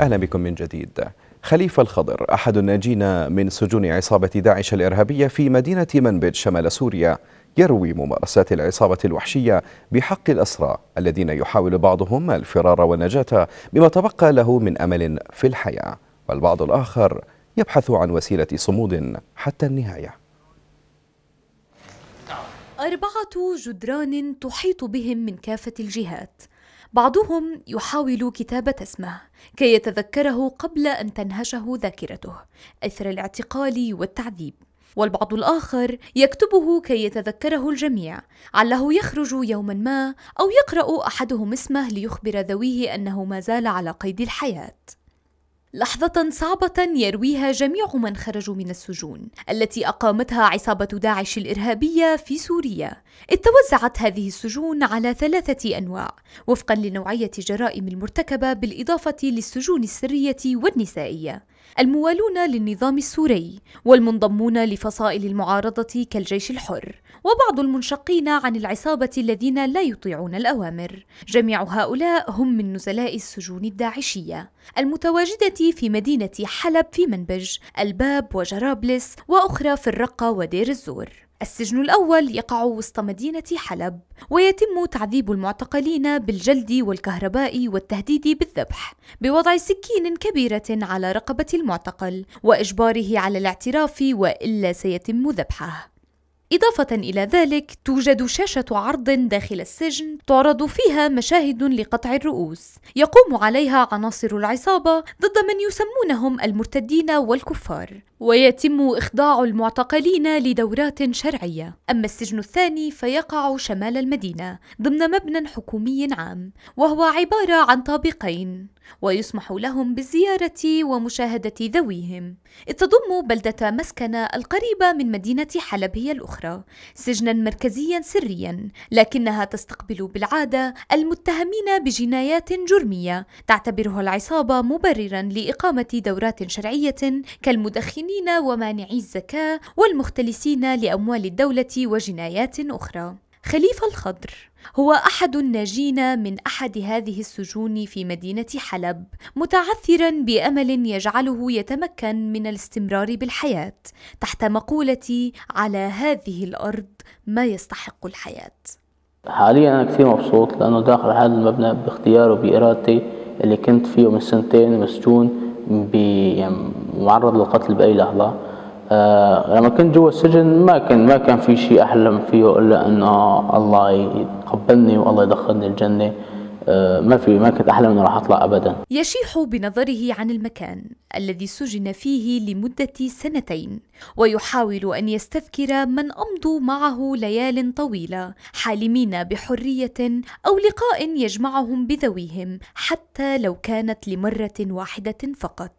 أهلا بكم من جديد خليفة الخضر أحد الناجين من سجون عصابة داعش الإرهابية في مدينة منبج شمال سوريا يروي ممارسات العصابة الوحشية بحق الأسرى الذين يحاول بعضهم الفرار والنجاة بما تبقى له من أمل في الحياة والبعض الآخر يبحث عن وسيلة صمود حتى النهاية أربعة جدران تحيط بهم من كافة الجهات بعضهم يحاول كتابة اسمه كي يتذكره قبل أن تنهشه ذاكرته أثر الاعتقال والتعذيب والبعض الآخر يكتبه كي يتذكره الجميع علّه يخرج يوما ما أو يقرأ أحدهم اسمه ليخبر ذويه أنه ما زال على قيد الحياة لحظة صعبة يرويها جميع من خرجوا من السجون التي أقامتها عصابة داعش الإرهابية في سوريا إذ توزعت هذه السجون على ثلاثة أنواع وفقا لنوعية الجرائم المرتكبة بالإضافة للسجون السرية والنسائية الموالون للنظام السوري والمنضمون لفصائل المعارضة كالجيش الحر وبعض المنشقين عن العصابة الذين لا يطيعون الأوامر جميع هؤلاء هم من نزلاء السجون الداعشية المتواجدة في مدينة حلب في منبج الباب وجرابلس وأخرى في الرقة ودير الزور السجن الأول يقع وسط مدينة حلب ويتم تعذيب المعتقلين بالجلد والكهرباء والتهديد بالذبح بوضع سكين كبيرة على رقبة المعتقل وإجباره على الاعتراف وإلا سيتم ذبحه إضافة إلى ذلك توجد شاشة عرض داخل السجن تعرض فيها مشاهد لقطع الرؤوس يقوم عليها عناصر العصابة ضد من يسمونهم المرتدين والكفار ويتم إخضاع المعتقلين لدورات شرعية أما السجن الثاني فيقع شمال المدينة ضمن مبنى حكومي عام وهو عبارة عن طابقين ويسمح لهم بالزيارة ومشاهدة ذويهم تضم بلدة مسكنة القريبة من مدينة حلب هي الأخرى سجنا مركزيا سريا لكنها تستقبل بالعادة المتهمين بجنايات جرمية تعتبرها العصابة مبررا لإقامة دورات شرعية كالمدخنين ومانعي الزكاة والمختلسين لأموال الدولة وجنايات أخرى خليفة الخضر هو أحد الناجين من أحد هذه السجون في مدينة حلب متعثرا بأمل يجعله يتمكن من الاستمرار بالحياة تحت مقولة على هذه الأرض ما يستحق الحياة حاليا أنا كثير مبسوط لأنه داخل هذا المبنى باختياره بإرادتي اللي كنت فيه من سنتين مسجون يعني معرض للقتل بأي لحظة آه لما كنت جوا السجن ما كان ما كان في شيء احلم فيه الا انه الله يتقبلني والله يدخلني الجنه آه ما في ما كنت احلم انه راح اطلع ابدا يشيح بنظره عن المكان الذي سجن فيه لمده سنتين ويحاول ان يستذكر من امضوا معه ليال طويله حالمين بحريه او لقاء يجمعهم بذويهم حتى لو كانت لمره واحده فقط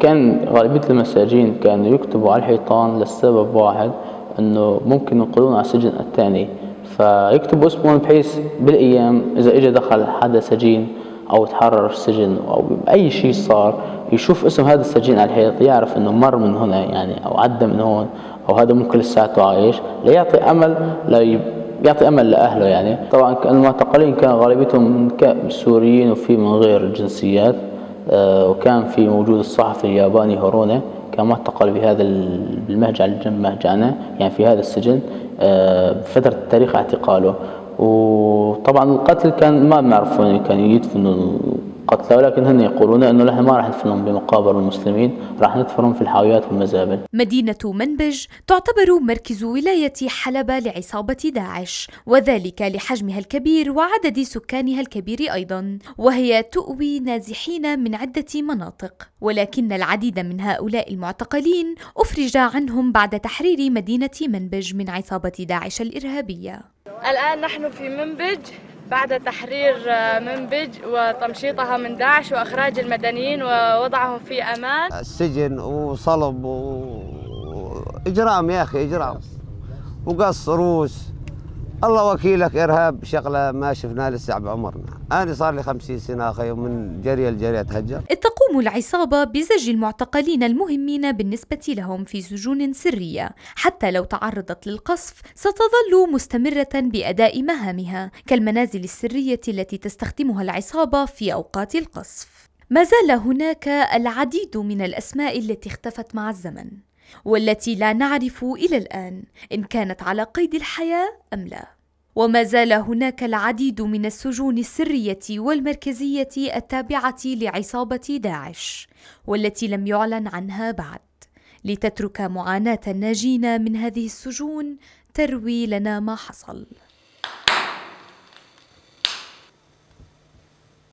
كان غالبية المساجين كانوا يكتبوا على الحيطان لسبب واحد انه ممكن ينقلون على السجن الثاني فيكتبوا اسمهم بحيث بالايام اذا اجى دخل حدا سجين او تحرر السجن او اي شيء صار يشوف اسم هذا السجين على الحيط يعرف انه مر من هنا يعني او عدى من هون او هذا ممكن لساته عايش ليعطي امل لي يعطي امل لاهله يعني طبعا المعتقلين كان غالبيتهم سوريين وفي من غير الجنسيات آه، وكان في موجود الصحفي الياباني هورونا كان معتقل في هذا المهجع جنب مهجعنا يعني في هذا السجن آه، بفترة تاريخ اعتقاله وطبعا القتل كان ما بنعرف وين كان يدفن قتلى هن يقولون أنه نحن ما راح ندفنهم بمقابر المسلمين راح ندفنهم في الحاويات والمزابل مدينة منبج تعتبر مركز ولاية حلب لعصابة داعش وذلك لحجمها الكبير وعدد سكانها الكبير أيضا وهي تؤوي نازحين من عدة مناطق ولكن العديد من هؤلاء المعتقلين أفرج عنهم بعد تحرير مدينة منبج من عصابة داعش الإرهابية الآن نحن في منبج بعد تحرير آه، منبج وتمشيطها من داعش وإخراج المدنيين ووضعهم في أمان السجن وصلب وإجرام يا أخي إجرام وقص روس الله وكيلك ارهاب شغله ما شفناها لسه بعمرنا، انا صار لي 50 سنه اخي ومن جري لجري اتهجر. تقوم العصابه بزج المعتقلين المهمين بالنسبه لهم في سجون سريه، حتى لو تعرضت للقصف ستظل مستمره باداء مهامها كالمنازل السريه التي تستخدمها العصابه في اوقات القصف. ما زال هناك العديد من الاسماء التي اختفت مع الزمن. والتي لا نعرف الى الان ان كانت على قيد الحياه ام لا وما زال هناك العديد من السجون السريه والمركزيه التابعه لعصابه داعش والتي لم يعلن عنها بعد لتترك معاناه الناجين من هذه السجون تروي لنا ما حصل